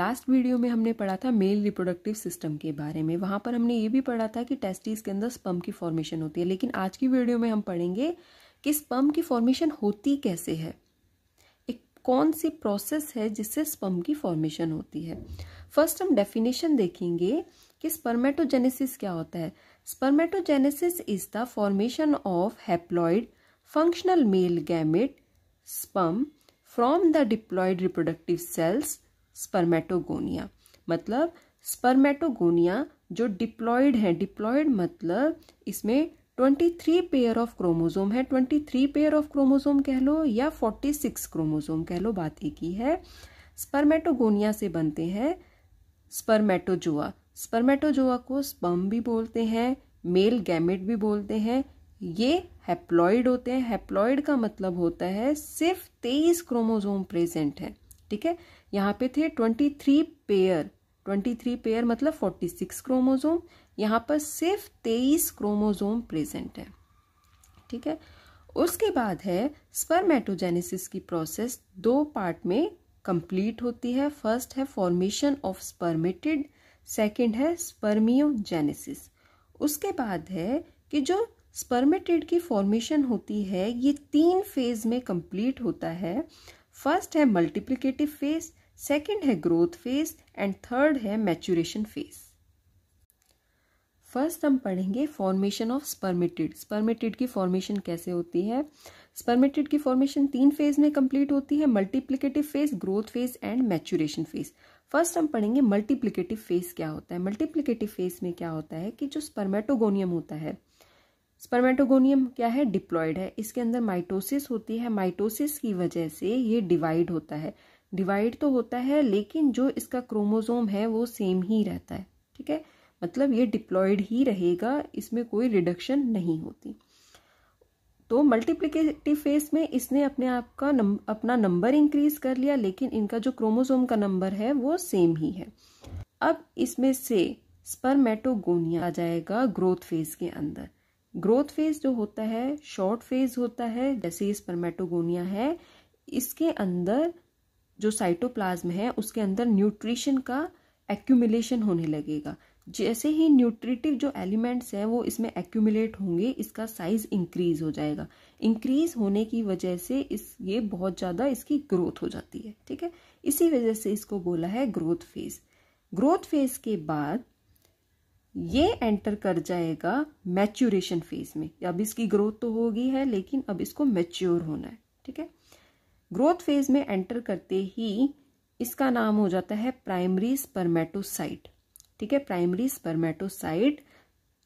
last video में हमने पढ़ा था मेल रिप्रोडक्टिव सिस्टम के बारे में वहाँ पर हमने ये भी पढ़ा था कि टेस्टिस के अंदर स्पम की फॉर्मेशन होती है लेकिन आज की वीडियो में हम पढ़ेंगे कि स्पम की फॉर्मेशन होती कैसे है एक कौन सी प्रोसेस है जिससे स्पम की फॉर्मेशन होती है फर्स्ट हम डेफिनेशन देखेंगे कि स्पर्मेटोजेनेसिस क्या होता है spermatogenesis is the formation of haploid functional male gamete sperm from the diploid reproductive cells spermatogonia मतलब स्पर्मेटोगोनिया जो डिप्लॉयड है डिप्लॉयड मतलब इसमें twenty three pair of chromosome है twenty three pair of chromosome कह लो या फोर्टी सिक्स क्रोमोजोम कह लो बात एक ही है स्पर्मेटोगोनिया से बनते हैं स्पर्मेटोजोआ स्पर्मेटोजोआ को स्पम भी बोलते हैं मेल गैमेट भी बोलते हैं ये हैप्लॉयड होते हैं हैप्लॉयड का मतलब होता है सिर्फ तेईस क्रोमोजोम प्रेजेंट है ठीक है यहाँ पे थे twenty three pair twenty three pair मतलब फोर्टी सिक्स क्रोमोजोम यहाँ पर सिर्फ तेईस क्रोमोजोम प्रेजेंट है ठीक है उसके बाद है स्पर्मेटोजेनेसिस की प्रोसेस दो पार्ट में कंप्लीट होती है फर्स्ट है फॉर्मेशन ऑफ स्पर्मेटेड सेकंड है स्पर्मियोजेनेसिस उसके बाद है कि जो स्पर्मेटेड की फॉर्मेशन होती है ये तीन फेज में कंप्लीट होता है फर्स्ट है मल्टीप्लिकेटिव फेज सेकेंड है ग्रोथ फेज एंड थर्ड है मैच्यूरेशन फेज फर्स्ट हम पढ़ेंगे फॉर्मेशन ऑफ स्पर्मिटेड स्पर्मिटेड की फॉर्मेशन कैसे होती है स्पर्मिटेड की फॉर्मेशन तीन फेज में कंप्लीट होती है multiplicative phase growth phase and maturation phase first हम पढ़ेंगे मल्टीप्लिकेटिव फेज क्या होता है मल्टीप्लिकेटिव फेज में क्या होता है कि जो स्पर्मेटोगोनियम होता है स्पर्मेटोगोनियम क्या है डिप्लॉयड है इसके अंदर माइटोसिस होती है माइटोसिस की वजह से ये डिवाइड होता है डिवाइड तो होता है लेकिन जो इसका क्रोमोजोम है वो सेम ही रहता है ठीक है मतलब ये डिप्लॉयड ही रहेगा इसमें कोई रिडक्शन नहीं होती तो मल्टीप्लीकेटिव फेस में इसने अपने आप का नम, अपना नंबर इंक्रीज कर लिया लेकिन इनका जो क्रोमोसोम का नंबर है वो सेम ही है अब इसमें से स्पर्मेटोगोनिया आ जाएगा ग्रोथ फेज के अंदर ग्रोथ फेज जो होता है शॉर्ट फेज होता है जैसे स्पर्मेटोगोनिया है इसके अंदर जो साइटोप्लाज्म है उसके अंदर न्यूट्रिशन का एक्यूमुलेशन होने लगेगा जैसे ही न्यूट्रिटिव जो एलिमेंट्स हैं वो इसमें एक्यूमिलेट होंगे इसका साइज इंक्रीज हो जाएगा इंक्रीज होने की वजह से इस ये बहुत ज़्यादा इसकी ग्रोथ हो जाती है ठीक है इसी वजह से इसको बोला है ग्रोथ फेज ग्रोथ फेज के बाद ये एंटर कर जाएगा मैच्योरेशन फेज में अब इसकी ग्रोथ तो होगी है लेकिन अब इसको मैच्योर होना है ठीक है ग्रोथ फेज में एंटर करते ही इसका नाम हो जाता है प्राइमरी स्पर्मेटोसाइट ठीक है प्राइमरी स्पर्मेटोसाइट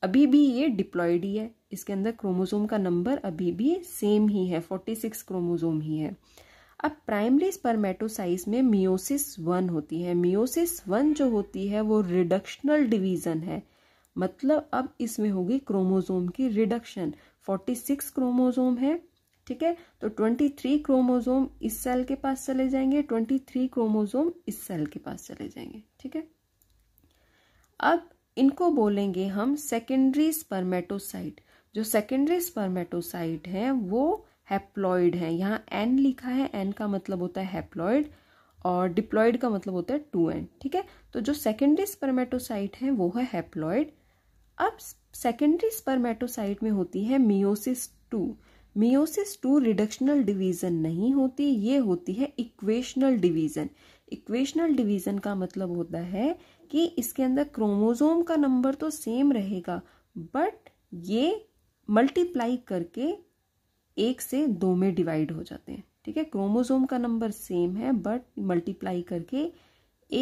अभी भी ये डिप्लॉयड ही है इसके अंदर क्रोमोसोम का नंबर अभी भी सेम ही है फोर्टी सिक्स क्रोमोसोम ही है अब प्राइमरी स्पर्मेटोसाइज में मियोसिस वन होती है मियोसिस वन जो होती है वो रिडक्शनल डिवीजन है मतलब अब इसमें होगी क्रोमोसोम की रिडक्शन 46 क्रोमोसोम है ठीक है तो 23 क्रोमोसोम इस सेल के पास चले जाएंगे 23 क्रोमोसोम इस सेल के पास चले जाएंगे ठीक है अब इनको बोलेंगे हम सेकेंडरी स्पर्मेटोसाइट जो सेकेंडरी स्पर्मेटोसाइट है वो हैप्लॉइड है यहाँ एन लिखा है एन का मतलब होता है हैप्लॉयड और डिप्लॉइड का मतलब होता है टू एन ठीक है तो जो सेकेंडरी स्पर्मेटोसाइट है वो है हैप्लॉइड अब सेकेंडरी स्पर्मेटोसाइट में होती है meiosis two meiosis two reductional division नहीं होती ये होती है इक्वेशनल डिवीज़न इक्वेशनल डिवीज़न का मतलब होता है कि इसके अंदर क्रोमोज़ोम का नंबर तो सेम रहेगा बट ये मल्टीप्लाई करके एक से दो में डिवाइड हो जाते हैं ठीक है क्रोमोज़ोम का नंबर सेम है बट मल्टीप्लाई करके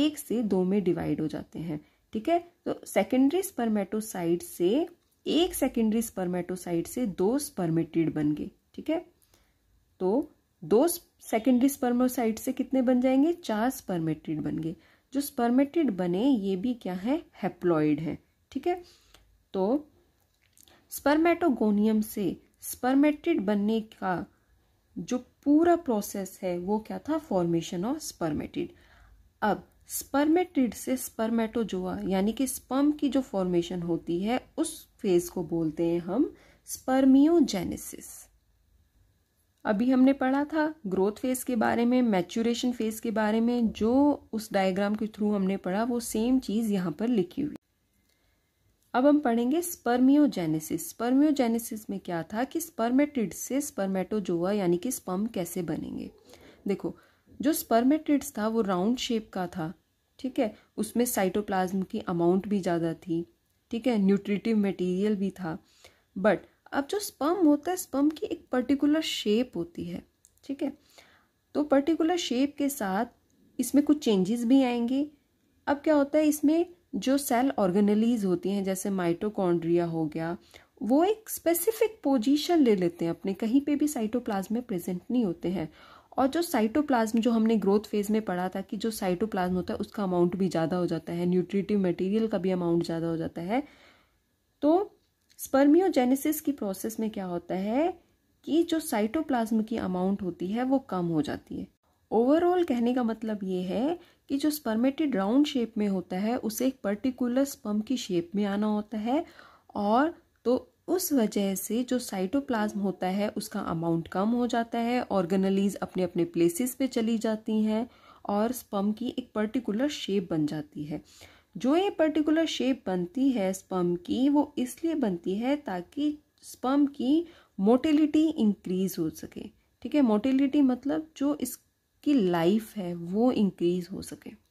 एक से दो में डिवाइड हो जाते हैं ठीक है तो सेकेंडरी स्पर्मेटोसाइड से एक सेकेंडरी स्पर्मेटोसाइट से दो स्पर्मेटिड बन गए ठीक है तो दो सेकेंडरी स्पर्मोसाइट से कितने बन जाएंगे चार स्पर्मेटिड बन गए जो स्पर्मेटिड बने ये भी क्या है हेप्लॉइड है ठीक है तो स्पर्मेटोगोनियम से स्पर्मेटिड बनने का जो पूरा प्रोसेस है वो क्या था फॉर्मेशन ऑफ स्पर्मेटिड अब स्पर्मेटिड से स्पर्मेटोजोआ यानी कि स्पर्म की जो फॉर्मेशन होती है उस फेज को बोलते हैं हम स्पर्मियोजेनेसिस अभी हमने पढ़ा था ग्रोथ फेज के बारे में मैच्यूरेशन फेज के बारे में जो उस डायग्राम के थ्रू हमने पढ़ा वो सेम चीज़ यहां पर लिखी हुई अब हम पढ़ेंगे स्पर्मियोजेनेसिस स्पर्मियोजेनेसिस में क्या था कि स्पर्मेटिड से स्पर्मेटोजोआ यानी कि स्पर्म कैसे बनेंगे देखो जो स्पर्मेटिड्स था वो राउंड शेप का था ठीक है उसमें साइटोप्लाज्म की अमाउंट भी ज़्यादा थी ठीक है न्यूट्रिटिव मटेरियल भी था बट अब जो स्पर्म होता है स्पर्म की एक पर्टिकुलर शेप होती है ठीक है तो पर्टिकुलर शेप के साथ इसमें कुछ चेंजेस भी आएंगे अब क्या होता है इसमें जो सेल ऑर्गेनलीज होती हैं जैसे माइटोकॉन्ड्रिया हो गया वो एक स्पेसिफिक पोजीशन ले लेते हैं अपने कहीं पे भी साइटोप्लाज्म में प्रेजेंट नहीं होते हैं और जो साइटोप्लाज्म जो हमने ग्रोथ फेज में पढ़ा था कि जो साइटोप्लाज्म होता है उसका अमाउंट भी ज़्यादा हो जाता है न्यूट्रिटिव मटेरियल का भी अमाउंट ज़्यादा हो जाता है तो स्पर्मियोजेनेसिस की प्रोसेस में क्या होता है कि जो साइटोप्लाज्म की अमाउंट होती है वो कम हो जाती है ओवरऑल कहने का मतलब ये है कि जो स्पर्मेटिड राउंड शेप में होता है उसे एक पर्टिकुलर स्पम की शेप में आना होता है और तो उस वजह से जो साइटोप्लाज्म होता है उसका अमाउंट कम हो जाता है ऑर्गेनलीज अपने अपने प्लेसेस पे चली जाती हैं और स्पम की एक पर्टिकुलर शेप बन जाती है जो ये पर्टिकुलर शेप बनती है स्पम की वो इसलिए बनती है ताकि स्पम की मोटिलिटी इंक्रीज हो सके ठीक है मोटिलिटी मतलब जो इसकी लाइफ है वो इंक्रीज हो सके